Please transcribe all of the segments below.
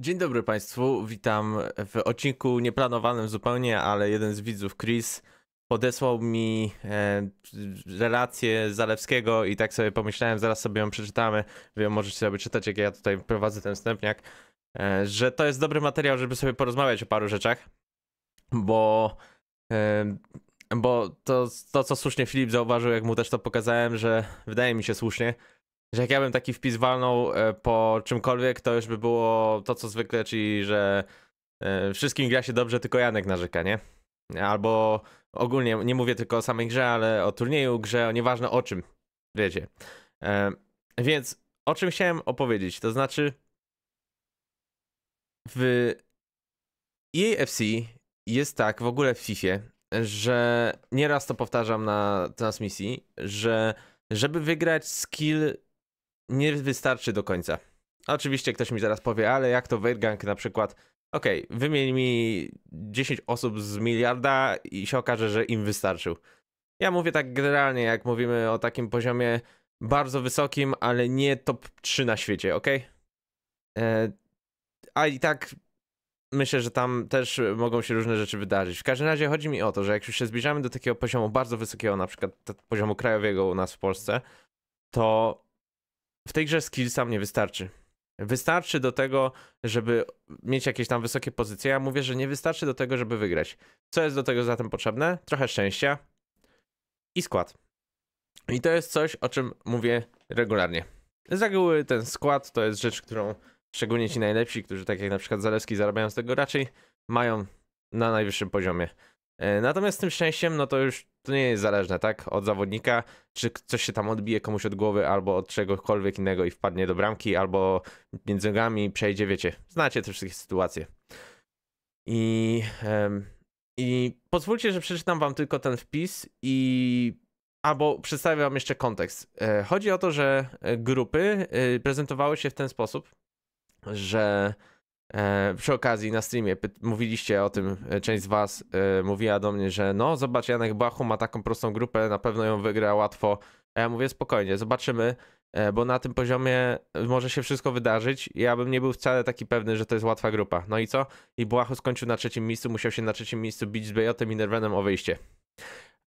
Dzień dobry Państwu, witam w odcinku nieplanowanym zupełnie, ale jeden z widzów, Chris, podesłał mi e, relację Zalewskiego i tak sobie pomyślałem, zaraz sobie ją przeczytamy, wy ją możecie sobie czytać, jak ja tutaj prowadzę ten wstępniak, e, że to jest dobry materiał, żeby sobie porozmawiać o paru rzeczach, bo... E, bo to, to, co słusznie Filip zauważył, jak mu też to pokazałem, że wydaje mi się słusznie, że jak ja bym taki wpis walnął e, po czymkolwiek, to już by było to, co zwykle, czyli że e, wszystkim gra się dobrze, tylko Janek narzeka, nie? Albo ogólnie, nie mówię tylko o samej grze, ale o turnieju, grze, o nieważne o czym, wiecie. E, więc o czym chciałem opowiedzieć, to znaczy w EAFC jest tak, w ogóle w FIFA, że nieraz to powtarzam na transmisji, że żeby wygrać skill nie wystarczy do końca. Oczywiście ktoś mi zaraz powie, ale jak to Weirgang na przykład, okej, okay, wymień mi 10 osób z miliarda i się okaże, że im wystarczył. Ja mówię tak generalnie, jak mówimy o takim poziomie bardzo wysokim, ale nie top 3 na świecie, ok? E, a i tak myślę, że tam też mogą się różne rzeczy wydarzyć. W każdym razie chodzi mi o to, że jak już się zbliżamy do takiego poziomu bardzo wysokiego, na przykład poziomu krajowego u nas w Polsce, to w tej grze skill sam nie wystarczy. Wystarczy do tego, żeby mieć jakieś tam wysokie pozycje. Ja mówię, że nie wystarczy do tego, żeby wygrać. Co jest do tego zatem potrzebne? Trochę szczęścia i skład. I to jest coś, o czym mówię regularnie. Z reguły ten skład to jest rzecz, którą szczególnie ci najlepsi, którzy tak jak na przykład Zalewski zarabiają z tego raczej, mają na najwyższym poziomie. E, natomiast z tym szczęściem, no to już to nie jest zależne, tak? Od zawodnika, czy coś się tam odbije komuś od głowy, albo od czegokolwiek innego i wpadnie do bramki, albo między nogami przejdzie, wiecie. Znacie te wszystkie sytuacje. I, um, I pozwólcie, że przeczytam wam tylko ten wpis i albo przedstawię wam jeszcze kontekst. E, chodzi o to, że e, grupy prezentowały się w ten sposób, że E, przy okazji na streamie mówiliście o tym, e, część z was e, mówiła do mnie, że no zobacz, Janek Bachu ma taką prostą grupę, na pewno ją wygra łatwo. A ja mówię spokojnie, zobaczymy, bo na tym poziomie może się wszystko wydarzyć. Ja bym nie był wcale taki pewny, że to jest łatwa grupa. No i co? I Błachu skończył na trzecim miejscu, musiał się na trzecim miejscu bić z Bejotem i Nerwenem o wyjście.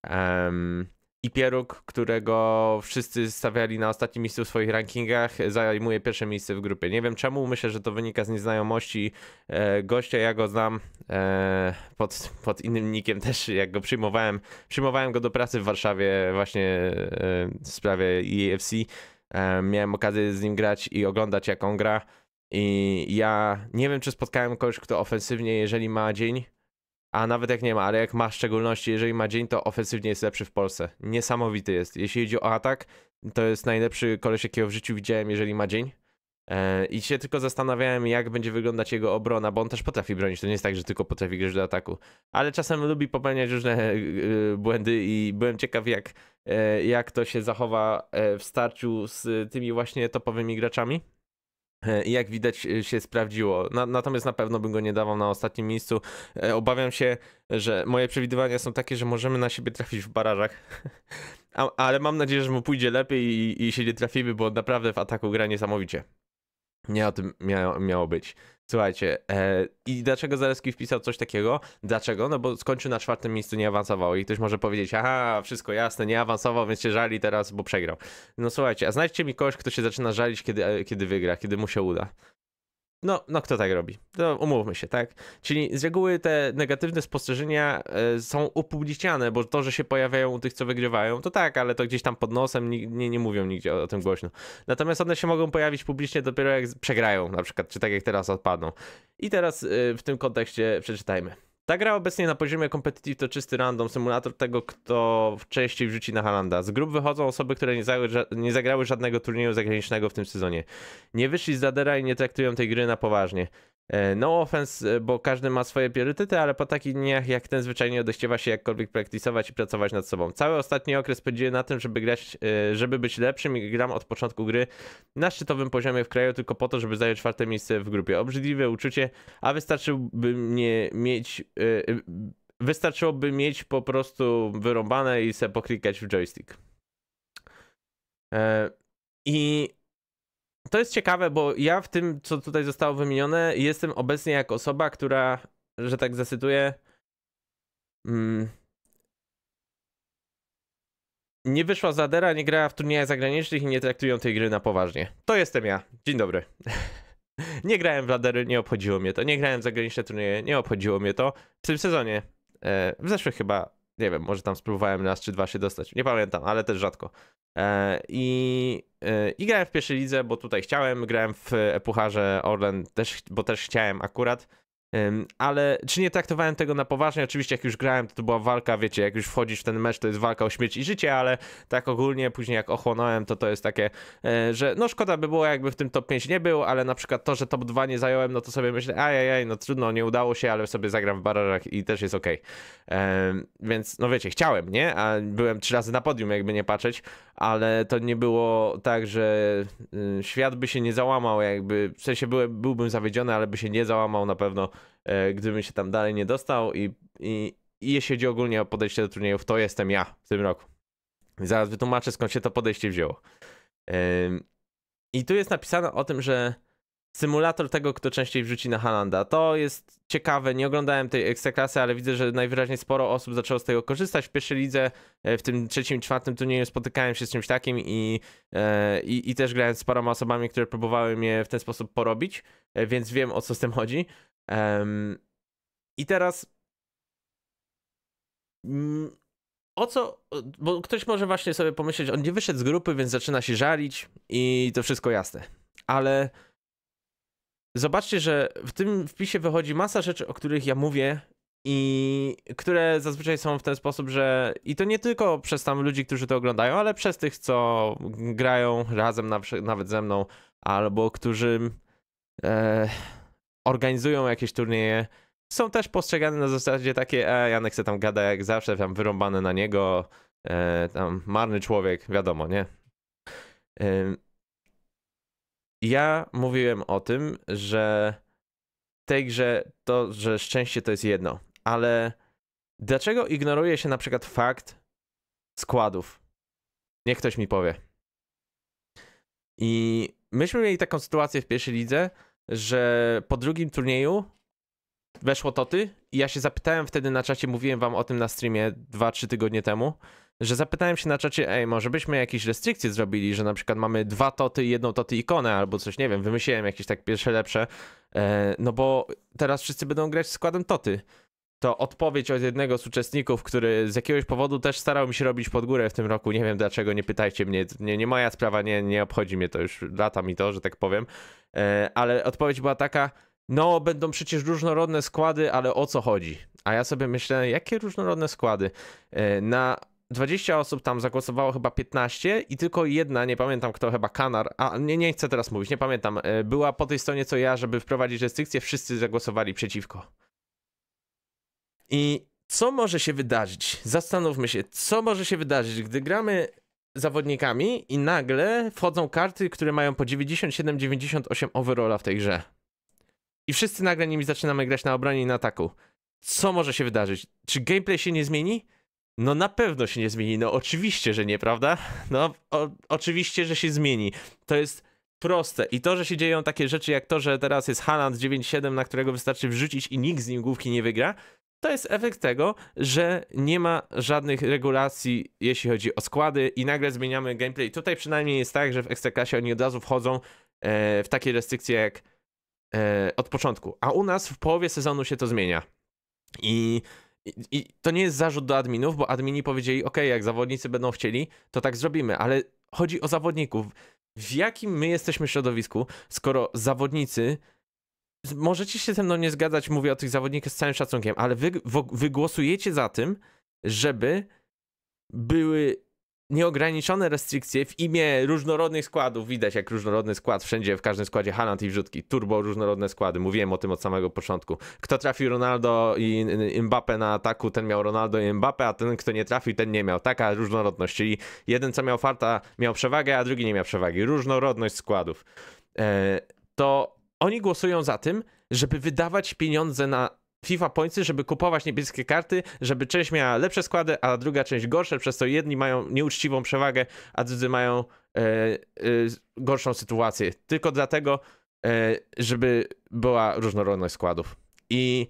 Um, i Pieruk, którego wszyscy stawiali na ostatnim miejscu w swoich rankingach, zajmuje pierwsze miejsce w grupie. Nie wiem czemu, myślę, że to wynika z nieznajomości e, gościa. Ja go znam e, pod, pod innym nikiem też, jak go przyjmowałem. Przyjmowałem go do pracy w Warszawie właśnie e, w sprawie EAFC. E, miałem okazję z nim grać i oglądać jak on gra. I ja nie wiem, czy spotkałem kogoś, kto ofensywnie, jeżeli ma dzień, a nawet jak nie ma, ale jak ma w szczególności, jeżeli ma dzień, to ofensywnie jest lepszy w Polsce. Niesamowity jest. Jeśli chodzi o atak, to jest najlepszy koleś, jakiego w życiu widziałem, jeżeli ma dzień. E, I się tylko zastanawiałem, jak będzie wyglądać jego obrona, bo on też potrafi bronić. To nie jest tak, że tylko potrafi grać do ataku. Ale czasem lubi popełniać różne e, błędy i byłem ciekaw, jak, e, jak to się zachowa w starciu z tymi właśnie topowymi graczami. E, I jak widać e, się sprawdziło. Na, natomiast na pewno bym go nie dawał na ostatnim miejscu. E, obawiam się, że moje przewidywania są takie, że możemy na siebie trafić w barażach. ale mam nadzieję, że mu pójdzie lepiej i, i się nie trafimy, bo naprawdę w ataku gra niesamowicie. Nie o tym miało być. Słuchajcie, e, i dlaczego Zaleski wpisał coś takiego? Dlaczego? No bo skończył na czwartym miejscu, nie awansował i ktoś może powiedzieć, aha, wszystko jasne, nie awansował, więc się żali teraz, bo przegrał. No słuchajcie, a znajdźcie mi kogoś, kto się zaczyna żalić, kiedy, e, kiedy wygra, kiedy mu się uda no, no kto tak robi? To umówmy się, tak? Czyli z reguły te negatywne spostrzeżenia y, są upublicziane, bo to, że się pojawiają u tych, co wygrywają, to tak, ale to gdzieś tam pod nosem nie, nie, nie mówią nigdzie o, o, tym głośno. Natomiast one się mogą pojawić publicznie dopiero jak przegrają, na przykład, czy tak jak teraz odpadną. I teraz y, w tym kontekście przeczytajmy. Ta gra obecnie na poziomie competitive to czysty random, symulator tego, kto wcześniej wrzuci na Halanda. Z grup wychodzą osoby, które nie, zagrały, nie zagrały żadnego turnieju zagranicznego w tym sezonie. Nie wyszli z Zadera i nie traktują tej gry na poważnie. E, no offense, e, bo każdy ma swoje priorytety, ale po takich dniach jak ten zwyczajnie odechciewa się jakkolwiek praktykować i pracować nad sobą. Cały ostatni okres spędziłem na tym, żeby grać, e, żeby być lepszym i gram od początku gry na szczytowym poziomie w kraju tylko po to, żeby zająć czwarte miejsce w grupie. Obrzydliwe uczucie, a wystarczyłoby mnie mieć... Wystarczyłoby mieć po prostu wyrąbane i se poklikać w joystick. I to jest ciekawe, bo ja w tym, co tutaj zostało wymienione, jestem obecnie jak osoba, która, że tak zacytuję, mm, nie wyszła z Adera, nie grała w turniejach zagranicznych i nie traktują tej gry na poważnie. To jestem ja. Dzień dobry. nie grałem w Adery, nie obchodziło mnie to. Nie grałem w zagraniczne turnieje, nie obchodziło mnie to. W tym sezonie, e, w zeszłym chyba, nie wiem, może tam spróbowałem raz czy dwa się dostać. Nie pamiętam, ale też rzadko. E, I, e, I grałem w pierwszej lidze, bo tutaj chciałem, grałem w e, Pucharze Orlen, też, bo też chciałem akurat ale czy nie traktowałem tego na poważnie? Oczywiście, jak już grałem, to, to była walka, wiecie, jak już wchodzisz w ten mecz, to jest walka o śmierć i życie, ale tak ogólnie później, jak ochłonąłem, to to jest takie, e, że no szkoda by było, jakby w tym top 5 nie był, ale na przykład to, że top 2 nie zająłem, no to sobie myślę, ajajaj, no trudno, nie udało się, ale sobie zagram w barażach i też jest ok. Więc, no wiecie, chciałem, nie? A byłem trzy razy na podium, jakby nie patrzeć, ale to nie było tak, że y, świat by się nie załamał, jakby, w sensie byłbym zawiedziony, ale by się nie załamał na pewno. E, gdybym się tam dalej nie dostał i, i, i jeśli chodzi ogólnie o podejście do turniejów, to jestem ja w tym roku. Zaraz wytłumaczę skąd się to podejście wzięło. I tu jest napisane o tym, że symulator tego, kto częściej wrzuci na Halanda. To jest ciekawe, nie oglądałem tej ekstraklasy, ale widzę, że najwyraźniej sporo osób zaczęło z tego korzystać. W pierwszej lidze, e, w tym trzecim, czwartym turnieju spotykałem się z czymś takim i, e, i, i też grałem z paroma osobami, które próbowały mnie w ten sposób porobić, więc wiem o co z tym chodzi. Um, I teraz. Mm, o co? Bo ktoś może właśnie sobie pomyśleć, on nie wyszedł z grupy, więc zaczyna się żalić i to wszystko jasne. Ale zobaczcie, że w tym wpisie wychodzi masa rzeczy, o których ja mówię i które zazwyczaj są w ten sposób, że i to nie tylko przez tam ludzi, którzy to oglądają, ale przez tych, co grają razem na, nawet ze mną, albo którzy e, organizują jakieś turnieje, są też postrzegane na zasadzie takie, e, Janek se tam gada jak zawsze, tam wyrąbane na niego, e, tam marny człowiek, wiadomo, nie? E, ja mówiłem o tym, że w tej grze to, że szczęście to jest jedno, ale dlaczego ignoruje się na przykład fakt składów? Niech ktoś mi powie. I myśmy mieli taką sytuację w pierwszej lidze, że po drugim turnieju weszło toty i ja się zapytałem wtedy na czacie, mówiłem wam o tym na streamie 2-3 tygodnie temu, że zapytałem się na czacie, ej, może byśmy jakieś restrykcje zrobili, że na przykład mamy dwa toty, jedną toty ikonę albo coś, nie wiem, wymyśliłem jakieś tak pierwsze lepsze, e, no bo teraz wszyscy będą grać składem toty to odpowiedź od jednego z uczestników, który z jakiegoś powodu też starał mi się robić pod górę w tym roku. Nie wiem dlaczego, nie pytajcie mnie. Nie, nie moja sprawa, nie, nie obchodzi mnie to już lata mi to, że tak powiem. E, ale odpowiedź była taka. No, będą przecież różnorodne składy, ale o co chodzi? A ja sobie myślę, jakie różnorodne składy? E, na 20 osób tam zagłosowało chyba 15 i tylko jedna, nie pamiętam kto, chyba Kanar, a nie, nie chcę teraz mówić, nie pamiętam, e, była po tej stronie co ja, żeby wprowadzić restrykcje, wszyscy zagłosowali przeciwko. I co może się wydarzyć? Zastanówmy się, co może się wydarzyć, gdy gramy zawodnikami i nagle wchodzą karty, które mają po 97, 98 overalla w tej grze. I wszyscy nagle nimi zaczynamy grać na obronie i na ataku. Co może się wydarzyć? Czy gameplay się nie zmieni? No na pewno się nie zmieni. No oczywiście, że nie, prawda? No o, oczywiście, że się zmieni. To jest proste. I to, że się dzieją takie rzeczy jak to, że teraz jest Haland 9-7, na którego wystarczy wrzucić i nikt z nim główki nie wygra, to jest efekt tego, że nie ma żadnych regulacji, jeśli chodzi o składy i nagle zmieniamy gameplay. Tutaj przynajmniej jest tak, że w Ekstraklasie oni od razu wchodzą e, w takie restrykcje jak e, od początku, a u nas w połowie sezonu się to zmienia. I i, I, to nie jest zarzut do adminów, bo admini powiedzieli, ok, jak zawodnicy będą chcieli, to tak zrobimy, ale chodzi o zawodników. W jakim my jesteśmy środowisku, skoro zawodnicy możecie się ze mną nie zgadzać, mówię o tych zawodnikach z całym szacunkiem, ale wy, wygłosujecie za tym, żeby były nieograniczone restrykcje w imię różnorodnych składów. Widać jak różnorodny skład wszędzie, w każdym składzie Haaland i wrzutki. Turbo różnorodne składy. Mówiłem o tym od samego początku. Kto trafił Ronaldo i Mbappe na ataku, ten miał Ronaldo i Mbappe, a ten kto nie trafił, ten nie miał. Taka różnorodność. Czyli jeden co miał farta miał przewagę, a drugi nie miał przewagi. Różnorodność składów. E, to oni głosują za tym, żeby wydawać pieniądze na FIFA Points, żeby kupować niebieskie karty, żeby część miała lepsze składy, a druga część gorsze, przez to jedni mają nieuczciwą przewagę, a drudzy mają e, e, gorszą sytuację. Tylko dlatego, e, żeby była różnorodność składów. I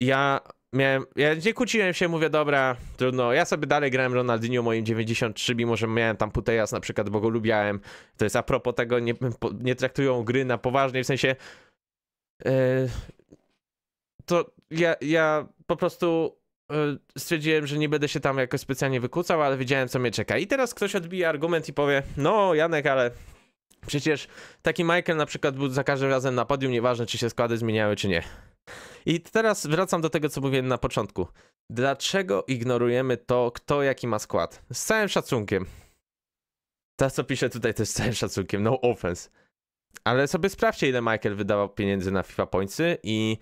ja miałem, ja nie kłóciłem się, mówię, dobra, trudno, ja sobie dalej grałem Ronaldinho moim 93, mimo że miałem tam Putejas na przykład, bo go lubiałem. To jest a propos tego, nie, nie traktują gry na poważnie, w sensie yy, to ja, ja po prostu yy, stwierdziłem, że nie będę się tam jakoś specjalnie wykłócał, ale wiedziałem, co mnie czeka. I teraz ktoś odbije argument i powie, no Janek, ale przecież taki Michael na przykład był za każdym razem na podium, nieważne czy się składy zmieniały, czy nie. I teraz wracam do tego, co mówiłem na początku. Dlaczego ignorujemy to, kto jaki ma skład? Z całym szacunkiem. To, co piszę tutaj, to z całym szacunkiem, no offense. Ale sobie sprawdźcie, ile Michael wydawał pieniędzy na FIFA Pointsy i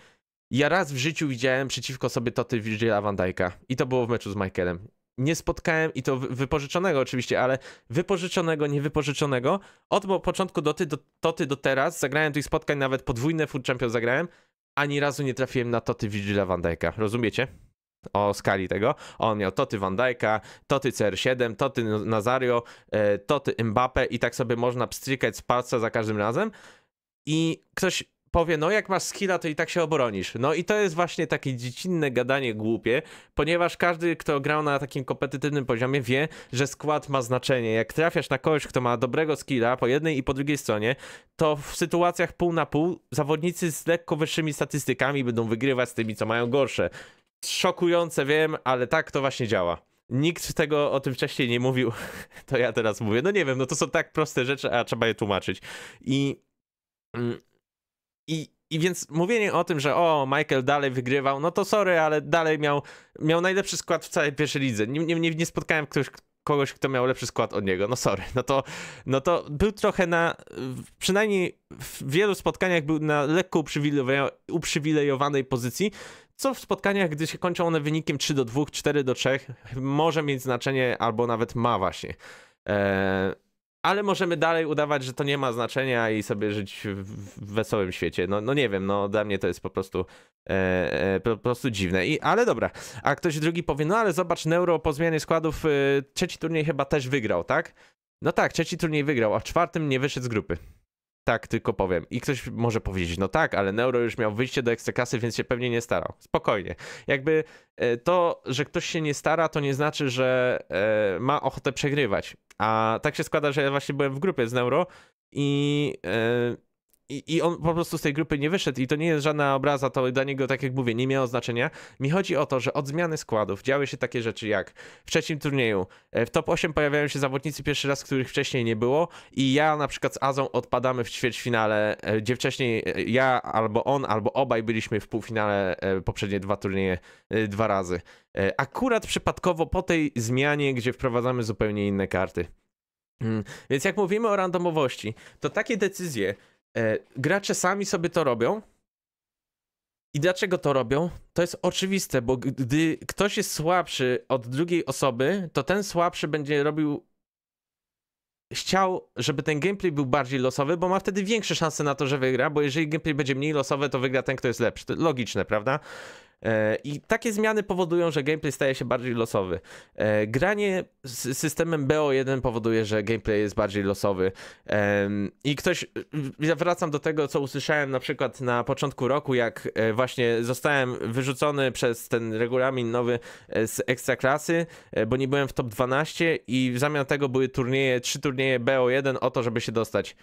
ja raz w życiu widziałem przeciwko sobie Toty Virgila van Dijk'a i to było w meczu z Michaelem. Nie spotkałem, i to wypożyczonego oczywiście, ale wypożyczonego, niewypożyczonego, od początku do ty, do, Toty do teraz, zagrałem tych spotkań nawet podwójne Food Champion zagrałem, ani razu nie trafiłem na Toty Vigila Van Dijk'a. Rozumiecie? O skali tego. On miał Toty Van Dijk'a, Toty CR7, Toty Nazario, e, Toty Mbappe i tak sobie można pstrykać z palca za każdym razem. I ktoś powie, no jak masz skilla, to i tak się obronisz. No i to jest właśnie takie dziecinne gadanie głupie, ponieważ każdy, kto grał na takim kompetytywnym poziomie wie, że skład ma znaczenie. Jak trafiasz na kogoś, kto ma dobrego skilla po jednej i po drugiej stronie, to w sytuacjach pół na pół zawodnicy z lekko wyższymi statystykami będą wygrywać z tymi, co mają gorsze. Szokujące, wiem, ale tak to właśnie działa. Nikt tego o tym wcześniej nie mówił, to ja teraz mówię. No nie wiem, no to są tak proste rzeczy, a trzeba je tłumaczyć. I mm, i, i więc mówienie o tym, że o, Michael dalej wygrywał, no to sorry, ale dalej miał, miał najlepszy skład w całej pierwszej lidze. Nie, nie, nie spotkałem ktoś, kogoś, kto miał lepszy skład od niego. No sorry, no to, no to był trochę na, przynajmniej w wielu spotkaniach był na lekko uprzywilejowanej pozycji, co w spotkaniach, gdy się kończą one wynikiem 3 do 2, 4 do 3, może mieć znaczenie albo nawet ma właśnie. Eee, ale możemy dalej udawać, że to nie ma znaczenia i sobie żyć w wesołym świecie. No, no nie wiem, no dla mnie to jest po prostu e, e, po prostu dziwne. I, ale dobra, a ktoś drugi powie, no ale zobacz, Neuro po zmianie składów e, trzeci turniej chyba też wygrał, tak? No tak, trzeci turniej wygrał, a w czwartym nie wyszedł z grupy tak tylko powiem. I ktoś może powiedzieć, no tak, ale Neuro już miał wyjście do ekstraklasy, więc się pewnie nie starał. Spokojnie. Jakby e, to, że ktoś się nie stara, to nie znaczy, że e, ma ochotę przegrywać. A tak się składa, że ja właśnie byłem w grupie z Neuro i e, i, i on po prostu z tej grupy nie wyszedł i to nie jest żadna obraza, to dla niego, tak jak mówię, nie miało znaczenia. Mi chodzi o to, że od zmiany składów działy się takie rzeczy jak w trzecim turnieju e, w top 8 pojawiają się zawodnicy pierwszy raz, których wcześniej nie było i ja na przykład z Azą odpadamy w ćwierćfinale, e, gdzie wcześniej e, ja albo on, albo obaj byliśmy w półfinale poprzednie dwa turnieje dwa razy. Akurat przypadkowo po tej zmianie, gdzie wprowadzamy zupełnie inne karty. Mm, więc jak mówimy o randomowości, to takie decyzje E, gracze sami sobie to robią. I dlaczego to robią? To jest oczywiste, bo gdy ktoś jest słabszy od drugiej osoby, to ten słabszy będzie robił. Chciał, żeby ten gameplay był bardziej losowy, bo ma wtedy większe szanse na to, że wygra, bo jeżeli gameplay będzie mniej losowy, to wygra ten, kto jest lepszy. To logiczne, prawda? E, I takie zmiany powodują, że gameplay staje się bardziej losowy. E, granie z systemem BO1 powoduje, że gameplay jest bardziej losowy. E, I ktoś, ja wracam do tego, co usłyszałem na przykład na początku roku, jak właśnie zostałem wyrzucony przez ten regulamin nowy z klasy, bo nie byłem w top 12 i w zamian tego były turnieje, trzy turnieje BO1 o to, żeby się dostać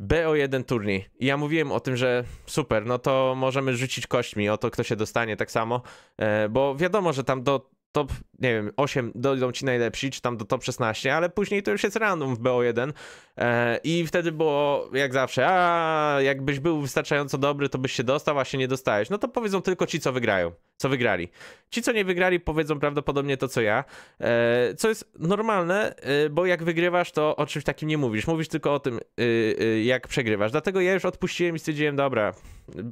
BO1 turniej. I ja mówiłem o tym, że super, no to możemy rzucić kośćmi o to, kto się dostanie tak samo, e, bo wiadomo, że tam do top, nie wiem, 8 dojdą ci najlepsi, czy tam do top 16, ale później to już jest random w BO1 e, i wtedy było jak zawsze, a jakbyś był wystarczająco dobry, to byś się dostał, a się nie dostałeś No to powiedzą tylko ci, co wygrają, co wygrali. Ci, co nie wygrali, powiedzą prawdopodobnie to, co ja, e, co jest normalne, e, bo jak wygrywasz, to o czymś takim nie mówisz. Mówisz tylko o tym, e, e, jak przegrywasz. Dlatego ja już odpuściłem i stwierdziłem, dobra,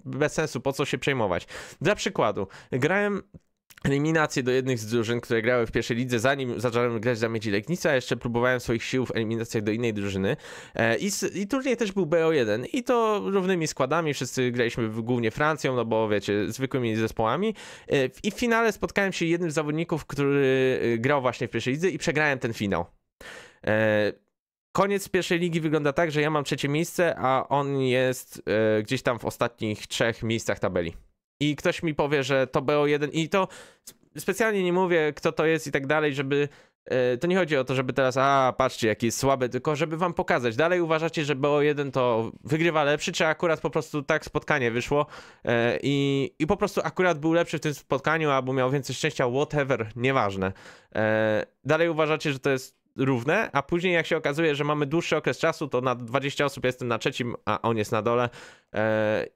bez sensu, po co się przejmować. Dla przykładu, grałem eliminację do jednych z drużyn, które grały w pierwszej lidze, zanim zacząłem grać za Miedzi Legnica, jeszcze próbowałem swoich sił w eliminacjach do innej drużyny e, i, i turniej też był BO1 i to równymi składami, wszyscy graliśmy głównie Francją, no bo wiecie, zwykłymi zespołami e, i w finale spotkałem się jednym z zawodników, który e, grał właśnie w pierwszej lidze i przegrałem ten finał. Koniec pierwszej ligi wygląda tak, że ja mam trzecie miejsce, a on jest gdzieś tam w ostatnich trzech miejscach tabeli i ktoś mi powie, że to BO1 i to specjalnie nie mówię, kto to jest i tak dalej, żeby e, to nie chodzi o to, żeby teraz, a patrzcie, jaki jest słaby, tylko żeby wam pokazać. Dalej uważacie, że BO1 to wygrywa lepszy, czy akurat po prostu tak spotkanie wyszło e, i, i po prostu akurat był lepszy w tym spotkaniu, albo miał więcej szczęścia, whatever, nieważne. E, dalej uważacie, że to jest równe, a później jak się okazuje, że mamy dłuższy okres czasu, to na 20 osób jestem na trzecim, a on jest na dole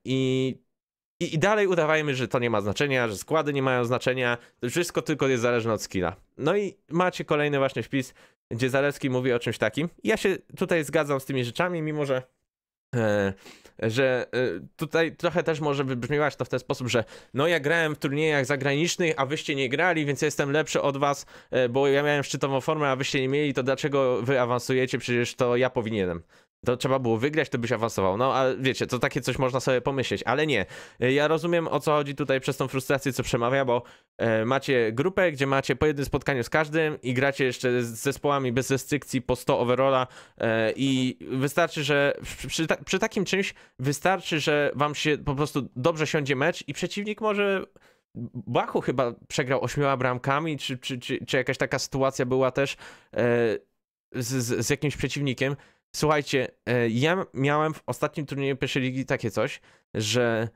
i i, I, dalej udawajmy, że to nie ma znaczenia, że składy nie mają znaczenia, wszystko tylko jest zależne od skilla. No i macie kolejny właśnie wpis, gdzie Zalewski mówi o czymś takim. Ja się tutaj zgadzam z tymi rzeczami, mimo że E, że e, tutaj trochę też może wybrzmiewać to w ten sposób, że no ja grałem w turniejach zagranicznych, a wyście nie grali, więc jestem lepszy od was, e, bo ja miałem szczytową formę, a wyście nie mieli, to dlaczego wy awansujecie? Przecież to ja powinienem to trzeba było wygrać, to byś awansował. No, a wiecie, to takie coś można sobie pomyśleć, ale nie. E, ja rozumiem, o co chodzi tutaj przez tą frustrację, co przemawia, bo e, macie grupę, gdzie macie po jednym spotkaniu z każdym i gracie jeszcze z zespołami bez restrykcji po 100 overalla e, i wystarczy, że przy, ta, przy takim czymś wystarczy, że wam się po prostu dobrze siądzie mecz i przeciwnik może... Bachu chyba przegrał ośmioma bramkami, czy, czy, czy, czy jakaś taka sytuacja była też e, z, z jakimś przeciwnikiem, Słuchajcie, e, ja miałem w ostatnim turnieju pierwszej ligi takie coś, że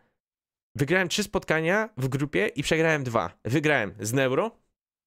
wygrałem trzy spotkania w grupie i przegrałem dwa. Wygrałem z Neuro,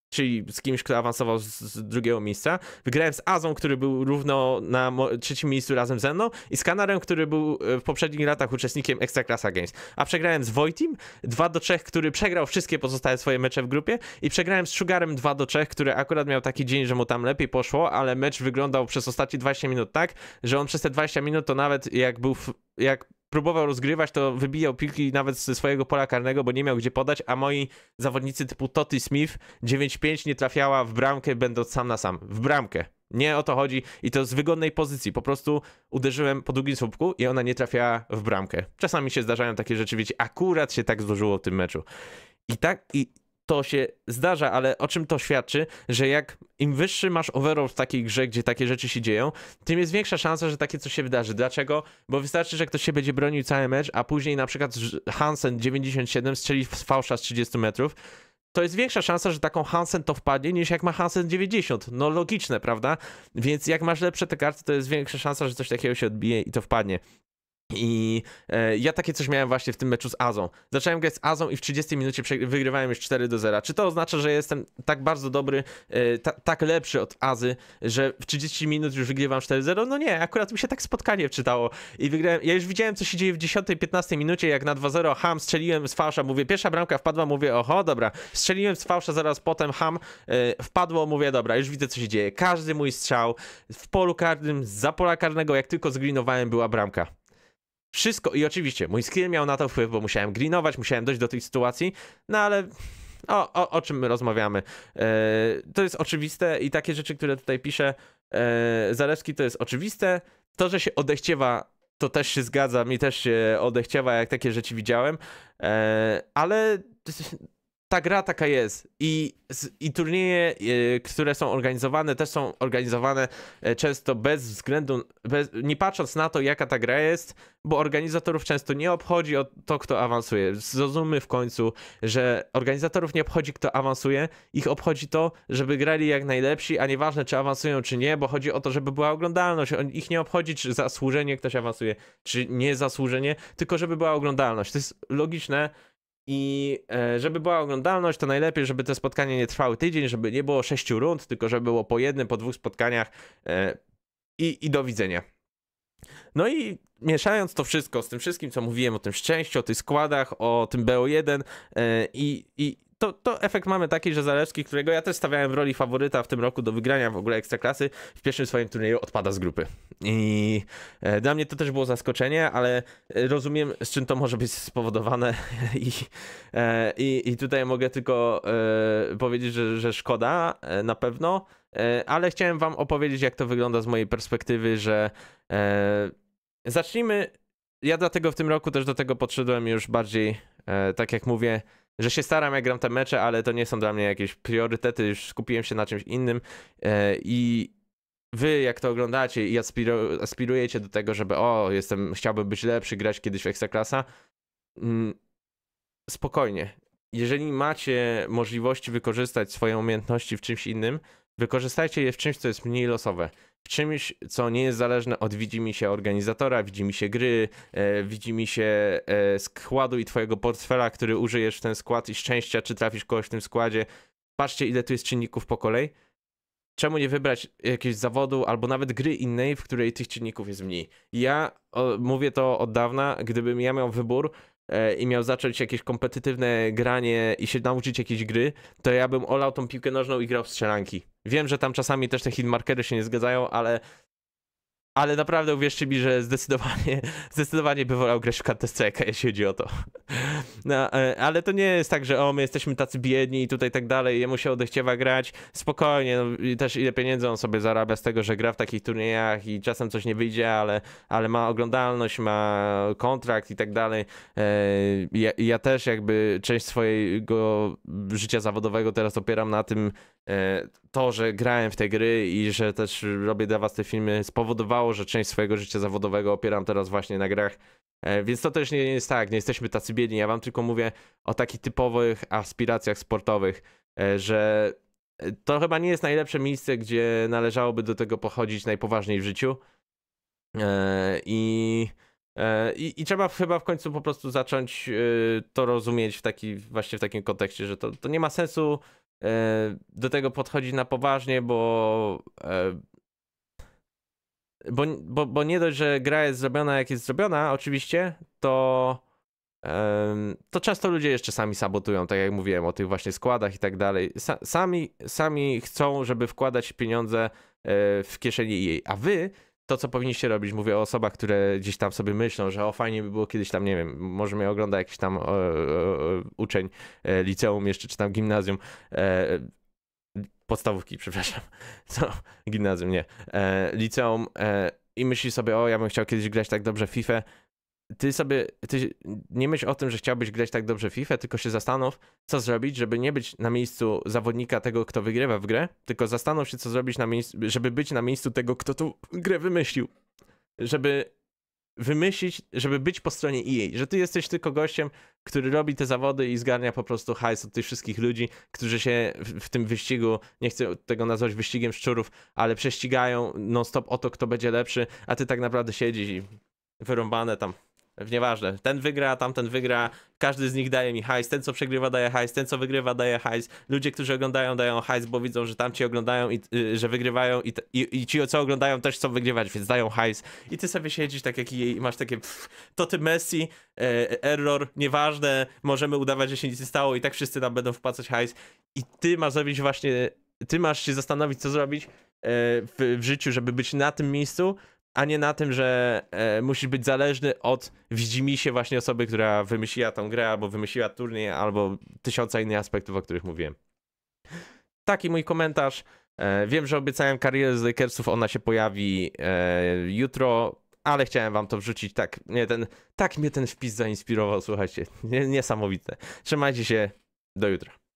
czyli z kimś, kto awansował z, z, drugiego miejsca. Wygrałem z Azą, który był równo na trzecim miejscu razem ze mną i z Kanarem, który był e, w poprzednich latach uczestnikiem Ekstraklasa Games. A przegrałem z Wojtim 2 do 3, który przegrał wszystkie pozostałe swoje mecze w grupie i przegrałem z Sugarem 2 do 3, który akurat miał taki dzień, że mu tam lepiej poszło, ale mecz wyglądał przez ostatnie 20 minut tak, że on przez te 20 minut to nawet jak był, w, jak próbował rozgrywać, to wybijał piłki nawet ze swojego pola karnego, bo nie miał gdzie podać, a moi zawodnicy typu Totti Smith 9-5 nie trafiała w bramkę, będąc sam na sam. W bramkę. Nie o to chodzi i to z wygodnej pozycji. Po prostu uderzyłem po długim słupku i ona nie trafiała w bramkę. Czasami się zdarzają takie rzeczy, wiecie, akurat się tak złożyło w tym meczu. I tak, i to się zdarza, ale o czym to świadczy, że jak im wyższy masz overall w takiej grze, gdzie takie rzeczy się dzieją, tym jest większa szansa, że takie coś się wydarzy. Dlaczego? Bo wystarczy, że ktoś się będzie bronił cały mecz, a później na przykład Hansen 97 strzeli z fałsza z 30 metrów, to jest większa szansa, że taką Hansen to wpadnie, niż jak ma Hansen 90. No logiczne, prawda? Więc jak masz lepsze te karty, to jest większa szansa, że coś takiego się odbije i to wpadnie. I e, ja takie coś miałem właśnie w tym meczu z Azą. Zacząłem grać z Azą i w 30 minucie wygrywałem już 4 do 0. Czy to oznacza, że jestem tak bardzo dobry, e, ta, tak lepszy od Azy, że w 30 minut już wygrywam 4 0? No nie, akurat mi się tak spotkanie wczytało i wygrałem. Ja już widziałem, co się dzieje w 10-15 minucie, jak na 2-0 ham strzeliłem z fałsza, mówię, pierwsza bramka wpadła, mówię, oho, dobra, strzeliłem z fałsza, zaraz potem ham e, wpadło, mówię, dobra, już widzę, co się dzieje. Każdy mój strzał w polu karnym, za pola karnego, jak tylko zgrinowałem, była bramka. Wszystko i oczywiście mój skill miał na to wpływ, bo musiałem greenować, musiałem dojść do tej sytuacji, no ale o, o, o czym my rozmawiamy. E, to jest oczywiste i takie rzeczy, które tutaj pisze yy, Zalewski, to jest oczywiste. To, że się odechciewa, to też się zgadza, mi też się odechciewa, jak takie rzeczy widziałem, e, ale ta gra taka jest. I, i turnieje, y, które są organizowane, też są organizowane y, często bez względu, bez, nie patrząc na to, jaka ta gra jest, bo organizatorów często nie obchodzi o to, kto awansuje. Zrozummy w końcu, że organizatorów nie obchodzi, kto awansuje, ich obchodzi to, żeby grali jak najlepsi, a nieważne, czy awansują, czy nie, bo chodzi o to, żeby była oglądalność. Ich nie obchodzi, czy zasłużenie ktoś awansuje, czy nie zasłużenie, tylko żeby była oglądalność. To jest logiczne i e, żeby była oglądalność, to najlepiej, żeby te spotkania nie trwały tydzień, żeby nie było sześciu rund, tylko żeby było po jednym, po dwóch spotkaniach e, i, i do widzenia. No i mieszając to wszystko z tym wszystkim, co mówiłem o tym szczęściu, o tych składach, o tym BO1 e, i, i, to, to efekt mamy taki, że Zalewski, którego ja też stawiałem w roli faworyta w tym roku do wygrania w ogóle Ekstraklasy, w pierwszym swoim turnieju odpada z grupy. I e, dla mnie to też było zaskoczenie, ale e, rozumiem, z czym to może być spowodowane i, e, i, i tutaj mogę tylko powiedzieć, że, że szkoda na pewno, ale chciałem wam opowiedzieć, jak to wygląda z mojej perspektywy, że zacznijmy ja dlatego w tym roku też do tego podszedłem już bardziej, tak jak mówię, że się staram, jak gram te mecze, ale to nie są dla mnie jakieś priorytety, już skupiłem się na czymś innym e, i wy, jak to oglądacie i aspirujecie do tego, żeby o, jestem, chciałbym być lepszy, grać kiedyś w Ekstraklasa, mm, spokojnie. Jeżeli macie możliwości wykorzystać swoje umiejętności w czymś innym, wykorzystajcie je w czymś, co jest mniej losowe czymś, co nie jest zależne od widzi mi się organizatora, widzi mi się gry, e, widzi mi się e, składu i twojego portfela, który użyjesz w ten skład i szczęścia, czy trafisz kogoś w tym składzie. Patrzcie, ile tu jest czynników po kolei. Czemu nie wybrać jakiegoś zawodu albo nawet gry innej, w której tych czynników jest mniej? Ja o, mówię to od dawna, gdybym ja miał wybór, E, i miał zacząć jakieś kompetytywne granie i się nauczyć jakiejś gry, to ja bym olał tą piłkę nożną i grał w strzelanki. Wiem, że tam czasami też te hitmarkery się nie zgadzają, ale ale naprawdę uwierzcie mi, że zdecydowanie, zdecydowanie by wolał grać w Counter Strike'a, jeśli chodzi o to. No, e, ale to nie jest tak, że o, my jesteśmy tacy biedni i tutaj tak dalej, jemu się odechciewa grać, spokojnie, no, też ile pieniędzy on sobie zarabia z tego, że gra w takich turniejach i czasem coś nie wyjdzie, ale, ale ma oglądalność, ma kontrakt i tak dalej. E, ja, ja też jakby część swojego życia zawodowego teraz opieram na tym, E, to, że grałem w te gry i że też robię dla was te filmy, spowodowało, że część swojego życia zawodowego opieram teraz właśnie na grach. E, więc to też nie jest tak, nie jesteśmy tacy biedni. Ja wam tylko mówię o takich typowych aspiracjach sportowych, e, że to chyba nie jest najlepsze miejsce, gdzie należałoby do tego pochodzić najpoważniej w życiu. I, i, i trzeba chyba w końcu po prostu zacząć to rozumieć w taki, właśnie w takim kontekście, że to, to nie ma sensu E, do tego podchodzić na poważnie, bo, e, bo, bo, bo nie dość, że gra jest zrobiona jak jest zrobiona, oczywiście, to to często ludzie jeszcze sami sabotują, tak jak mówiłem o tych właśnie składach i tak dalej. Sami, sami chcą, żeby wkładać pieniądze e, w kieszeni jej, a wy to, co powinniście robić, mówię o osobach, które gdzieś tam sobie myślą, że o fajnie by było kiedyś tam, nie wiem, może mnie ogląda jakiś tam e, e, uczeń e, liceum jeszcze, czy tam gimnazjum, e, podstawówki, przepraszam, co, gimnazjum, nie, liceum i myśli sobie, o ja bym chciał kiedyś grać tak dobrze w FIFA, ty sobie, ty nie myśl o tym, że chciałbyś grać tak dobrze FIFA, tylko się zastanów, co zrobić, żeby nie być na miejscu zawodnika tego, kto wygrywa w grę, tylko zastanów się, co zrobić, na miejscu, żeby być na miejscu tego, kto tu grę wymyślił. Żeby wymyślić, żeby być po stronie EA, że ty jesteś tylko gościem, który robi te zawody i zgarnia po prostu hajs od tych wszystkich ludzi, którzy się w tym wyścigu, nie chcę tego nazwać wyścigiem szczurów, ale prześcigają non-stop o to, kto będzie lepszy, a ty tak naprawdę siedzisz i wyrąbane tam Nieważne, ten wygra, tamten wygra, każdy z nich daje mi hajs, ten co przegrywa daje hajs, ten co wygrywa daje hajs, ludzie, którzy oglądają dają hajs, bo widzą, że tamci oglądają i y, że wygrywają i, i, i, ci, co oglądają też chcą wygrywać, więc dają hajs i ty sobie siedzisz tak jak i, i masz takie pff, to ty Messi, e, error, nieważne, możemy udawać, że się nic nie stało i tak wszyscy nam będą wpłacać hajs i ty masz zrobić właśnie, ty masz się zastanowić co zrobić e, w, w życiu, żeby być na tym miejscu, a nie na tym, że e, musisz być zależny od się właśnie osoby, która wymyśliła tą grę, albo wymyśliła turniej, albo tysiąca innych aspektów, o których mówiłem. Taki mój komentarz. E, wiem, że obiecałem karierę z Lakersów, ona się pojawi e, jutro, ale chciałem wam to wrzucić. Tak nie ten, tak mnie ten wpis zainspirował, słuchajcie. Niesamowite. Trzymajcie się, do jutra.